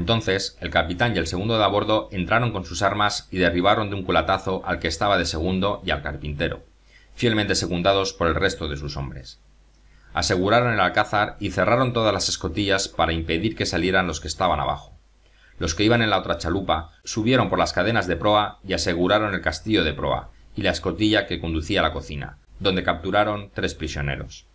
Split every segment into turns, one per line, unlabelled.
Entonces, el capitán y el segundo de a bordo entraron con sus armas y derribaron de un culatazo al que estaba de segundo y al carpintero, fielmente secundados por el resto de sus hombres. Aseguraron el alcázar y cerraron todas las escotillas para impedir que salieran los que estaban abajo. Los que iban en la otra chalupa subieron por las cadenas de proa y aseguraron el castillo de proa y la escotilla que conducía a la cocina, donde capturaron tres prisioneros.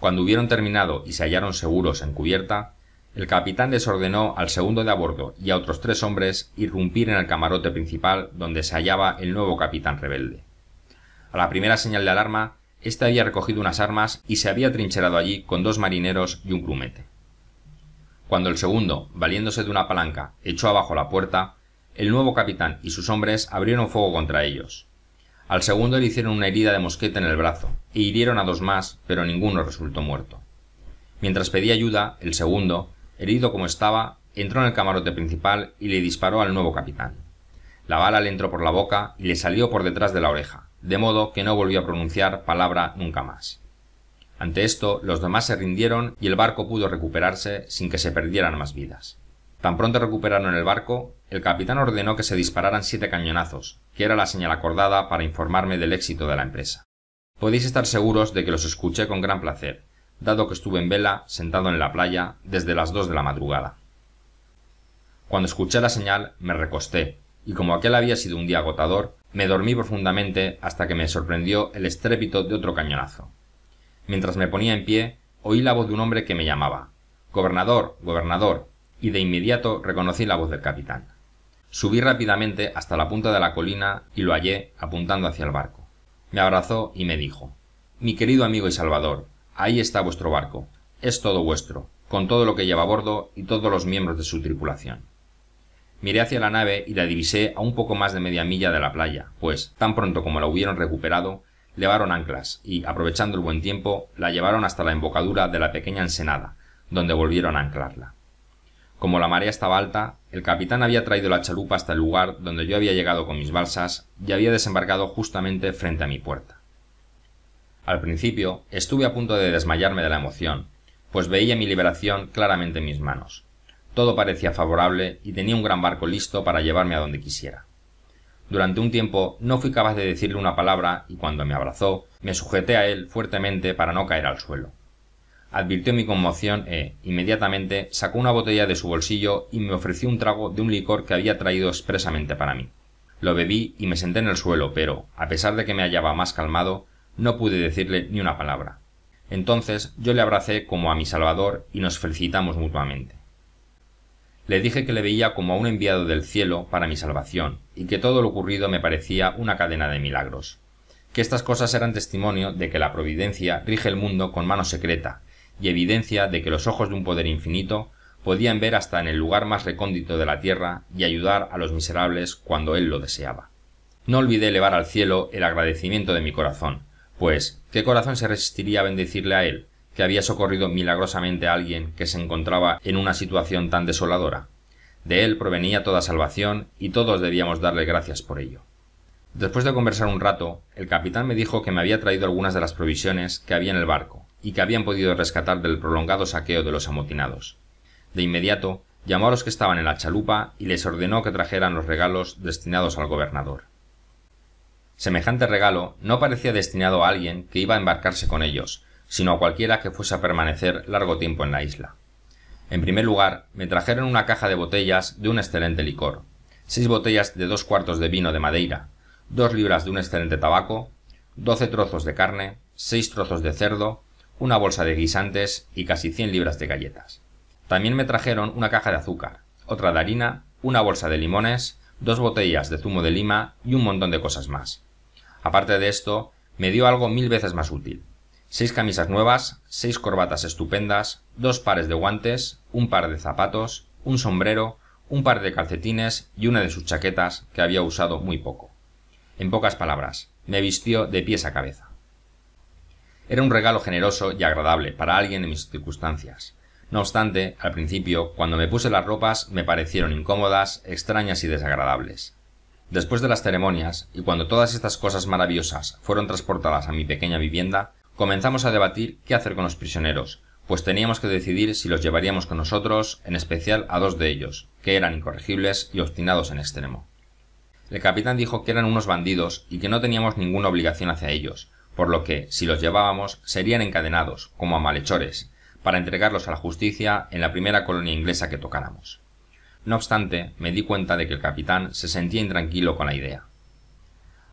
Cuando hubieron terminado y se hallaron seguros en cubierta, el capitán desordenó al segundo de a bordo y a otros tres hombres irrumpir en el camarote principal donde se hallaba el nuevo capitán rebelde a la primera señal de alarma éste había recogido unas armas y se había trincherado allí con dos marineros y un grumete cuando el segundo valiéndose de una palanca echó abajo la puerta el nuevo capitán y sus hombres abrieron fuego contra ellos al segundo le hicieron una herida de mosquete en el brazo e hirieron a dos más pero ninguno resultó muerto mientras pedía ayuda el segundo Herido como estaba, entró en el camarote principal y le disparó al nuevo capitán. La bala le entró por la boca y le salió por detrás de la oreja, de modo que no volvió a pronunciar palabra nunca más. Ante esto, los demás se rindieron y el barco pudo recuperarse sin que se perdieran más vidas. Tan pronto recuperaron el barco, el capitán ordenó que se dispararan siete cañonazos, que era la señal acordada para informarme del éxito de la empresa. Podéis estar seguros de que los escuché con gran placer, dado que estuve en vela, sentado en la playa, desde las dos de la madrugada. Cuando escuché la señal, me recosté, y como aquel había sido un día agotador, me dormí profundamente hasta que me sorprendió el estrépito de otro cañonazo. Mientras me ponía en pie, oí la voz de un hombre que me llamaba Gobernador, gobernador, y de inmediato reconocí la voz del capitán. Subí rápidamente hasta la punta de la colina y lo hallé apuntando hacia el barco. Me abrazó y me dijo Mi querido amigo y salvador, ahí está vuestro barco es todo vuestro con todo lo que lleva a bordo y todos los miembros de su tripulación. miré hacia la nave y la divisé a un poco más de media milla de la playa pues tan pronto como la hubieron recuperado levaron anclas y aprovechando el buen tiempo la llevaron hasta la embocadura de la pequeña ensenada donde volvieron a anclarla como la marea estaba alta el capitán había traído la chalupa hasta el lugar donde yo había llegado con mis balsas y había desembarcado justamente frente a mi puerta al principio estuve a punto de desmayarme de la emoción, pues veía mi liberación claramente en mis manos. Todo parecía favorable y tenía un gran barco listo para llevarme a donde quisiera. Durante un tiempo no fui capaz de decirle una palabra y cuando me abrazó me sujeté a él fuertemente para no caer al suelo. Advirtió mi conmoción e, inmediatamente, sacó una botella de su bolsillo y me ofreció un trago de un licor que había traído expresamente para mí. Lo bebí y me senté en el suelo, pero, a pesar de que me hallaba más calmado, no pude decirle ni una palabra. Entonces yo le abracé como a mi Salvador y nos felicitamos mutuamente. Le dije que le veía como a un enviado del cielo para mi salvación, y que todo lo ocurrido me parecía una cadena de milagros, que estas cosas eran testimonio de que la providencia rige el mundo con mano secreta, y evidencia de que los ojos de un poder infinito podían ver hasta en el lugar más recóndito de la tierra y ayudar a los miserables cuando él lo deseaba. No olvidé elevar al cielo el agradecimiento de mi corazón, pues qué corazón se resistiría a bendecirle a él que había socorrido milagrosamente a alguien que se encontraba en una situación tan desoladora de él provenía toda salvación y todos debíamos darle gracias por ello después de conversar un rato el capitán me dijo que me había traído algunas de las provisiones que había en el barco y que habían podido rescatar del prolongado saqueo de los amotinados de inmediato llamó a los que estaban en la chalupa y les ordenó que trajeran los regalos destinados al gobernador semejante regalo no parecía destinado a alguien que iba a embarcarse con ellos, sino a cualquiera que fuese a permanecer largo tiempo en la isla. En primer lugar, me trajeron una caja de botellas de un excelente licor, seis botellas de dos cuartos de vino de Madeira, dos libras de un excelente tabaco, doce trozos de carne, seis trozos de cerdo, una bolsa de guisantes y casi cien libras de galletas. También me trajeron una caja de azúcar, otra de harina, una bolsa de limones, dos botellas de zumo de lima y un montón de cosas más. Aparte de esto, me dio algo mil veces más útil. Seis camisas nuevas, seis corbatas estupendas, dos pares de guantes, un par de zapatos, un sombrero, un par de calcetines y una de sus chaquetas que había usado muy poco. En pocas palabras, me vistió de pies a cabeza. Era un regalo generoso y agradable para alguien en mis circunstancias. No obstante, al principio, cuando me puse las ropas, me parecieron incómodas, extrañas y desagradables. Después de las ceremonias, y cuando todas estas cosas maravillosas fueron transportadas a mi pequeña vivienda, comenzamos a debatir qué hacer con los prisioneros, pues teníamos que decidir si los llevaríamos con nosotros, en especial a dos de ellos, que eran incorregibles y obstinados en extremo. El capitán dijo que eran unos bandidos y que no teníamos ninguna obligación hacia ellos, por lo que, si los llevábamos, serían encadenados, como a malhechores, para entregarlos a la justicia en la primera colonia inglesa que tocáramos. No obstante, me di cuenta de que el capitán se sentía intranquilo con la idea.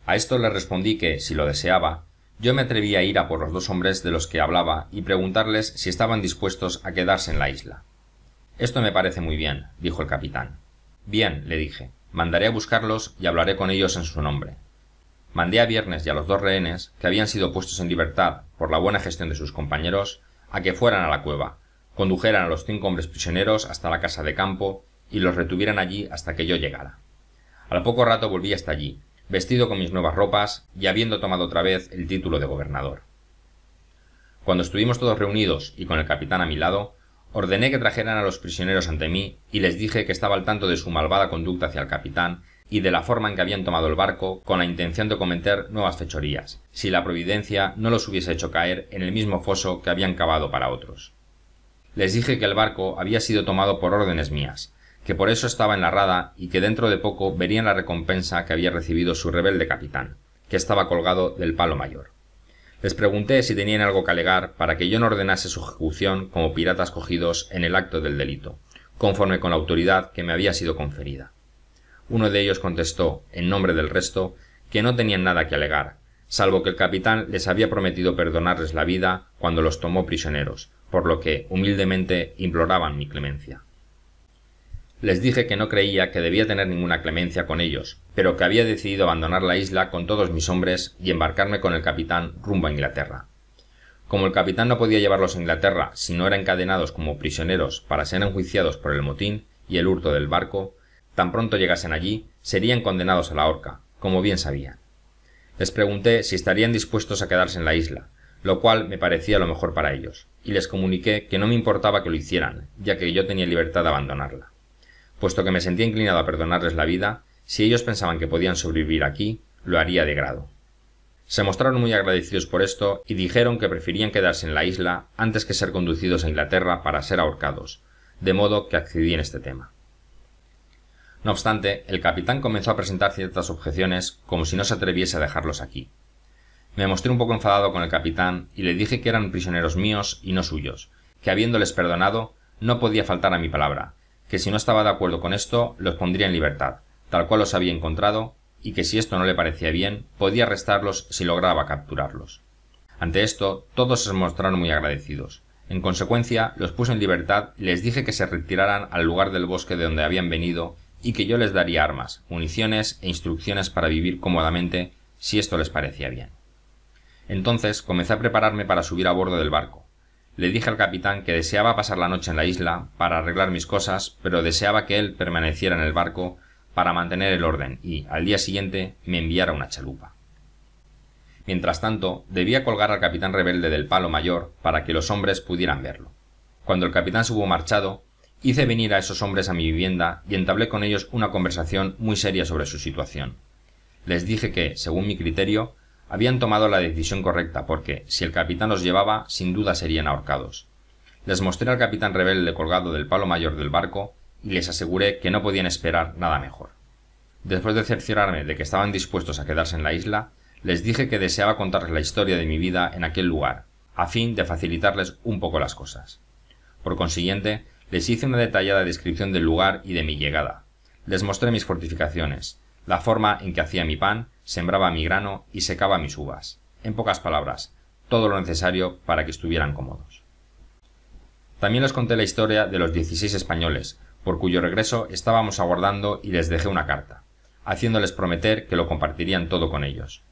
A esto le respondí que, si lo deseaba, yo me atrevía a ir a por los dos hombres de los que hablaba y preguntarles si estaban dispuestos a quedarse en la isla. Esto me parece muy bien, dijo el capitán. Bien, le dije, mandaré a buscarlos y hablaré con ellos en su nombre. Mandé a Viernes y a los dos rehenes, que habían sido puestos en libertad por la buena gestión de sus compañeros, a que fueran a la cueva, condujeran a los cinco hombres prisioneros hasta la casa de campo y los retuvieran allí hasta que yo llegara. Al poco rato volví hasta allí, vestido con mis nuevas ropas y habiendo tomado otra vez el título de gobernador. Cuando estuvimos todos reunidos y con el capitán a mi lado, ordené que trajeran a los prisioneros ante mí y les dije que estaba al tanto de su malvada conducta hacia el capitán y de la forma en que habían tomado el barco con la intención de cometer nuevas fechorías, si la providencia no los hubiese hecho caer en el mismo foso que habían cavado para otros. Les dije que el barco había sido tomado por órdenes mías, que por eso estaba en la rada y que dentro de poco verían la recompensa que había recibido su rebelde capitán, que estaba colgado del palo mayor. Les pregunté si tenían algo que alegar para que yo no ordenase su ejecución como piratas cogidos en el acto del delito, conforme con la autoridad que me había sido conferida. Uno de ellos contestó, en nombre del resto, que no tenían nada que alegar, salvo que el capitán les había prometido perdonarles la vida cuando los tomó prisioneros, por lo que humildemente imploraban mi clemencia. Les dije que no creía que debía tener ninguna clemencia con ellos, pero que había decidido abandonar la isla con todos mis hombres y embarcarme con el capitán rumbo a Inglaterra. Como el capitán no podía llevarlos a Inglaterra si no eran encadenados como prisioneros para ser enjuiciados por el motín y el hurto del barco, tan pronto llegasen allí, serían condenados a la horca, como bien sabían. Les pregunté si estarían dispuestos a quedarse en la isla, lo cual me parecía lo mejor para ellos, y les comuniqué que no me importaba que lo hicieran, ya que yo tenía libertad de abandonarla puesto que me sentía inclinado a perdonarles la vida si ellos pensaban que podían sobrevivir aquí lo haría de grado se mostraron muy agradecidos por esto y dijeron que preferían quedarse en la isla antes que ser conducidos a inglaterra para ser ahorcados de modo que accedí en este tema no obstante el capitán comenzó a presentar ciertas objeciones como si no se atreviese a dejarlos aquí me mostré un poco enfadado con el capitán y le dije que eran prisioneros míos y no suyos que habiéndoles perdonado no podía faltar a mi palabra que si no estaba de acuerdo con esto los pondría en libertad tal cual los había encontrado y que si esto no le parecía bien podía arrestarlos si lograba capturarlos ante esto todos se mostraron muy agradecidos en consecuencia los puse en libertad y les dije que se retiraran al lugar del bosque de donde habían venido y que yo les daría armas municiones e instrucciones para vivir cómodamente si esto les parecía bien entonces comencé a prepararme para subir a bordo del barco le dije al capitán que deseaba pasar la noche en la isla para arreglar mis cosas, pero deseaba que él permaneciera en el barco para mantener el orden y, al día siguiente, me enviara una chalupa. Mientras tanto, debía colgar al capitán rebelde del palo mayor para que los hombres pudieran verlo. Cuando el capitán se hubo marchado, hice venir a esos hombres a mi vivienda y entablé con ellos una conversación muy seria sobre su situación. Les dije que, según mi criterio, habían tomado la decisión correcta porque, si el capitán los llevaba, sin duda serían ahorcados. Les mostré al capitán rebelde colgado del palo mayor del barco y les aseguré que no podían esperar nada mejor. Después de cerciorarme de que estaban dispuestos a quedarse en la isla, les dije que deseaba contarles la historia de mi vida en aquel lugar, a fin de facilitarles un poco las cosas. Por consiguiente, les hice una detallada descripción del lugar y de mi llegada. Les mostré mis fortificaciones, la forma en que hacía mi pan sembraba mi grano y secaba mis uvas en pocas palabras todo lo necesario para que estuvieran cómodos también les conté la historia de los 16 españoles por cuyo regreso estábamos aguardando y les dejé una carta haciéndoles prometer que lo compartirían todo con ellos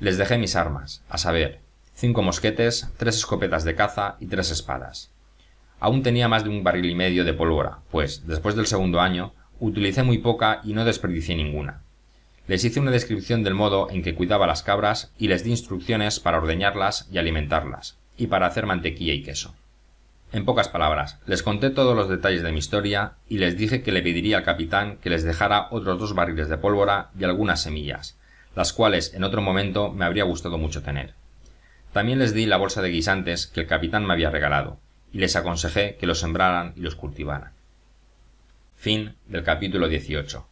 les dejé mis armas a saber cinco mosquetes tres escopetas de caza y tres espadas aún tenía más de un barril y medio de pólvora pues después del segundo año utilicé muy poca y no desperdicié ninguna les hice una descripción del modo en que cuidaba las cabras y les di instrucciones para ordeñarlas y alimentarlas, y para hacer mantequilla y queso. En pocas palabras, les conté todos los detalles de mi historia y les dije que le pediría al capitán que les dejara otros dos barriles de pólvora y algunas semillas, las cuales en otro momento me habría gustado mucho tener. También les di la bolsa de guisantes que el capitán me había regalado, y les aconsejé que los sembraran y los cultivaran. Fin del capítulo 18.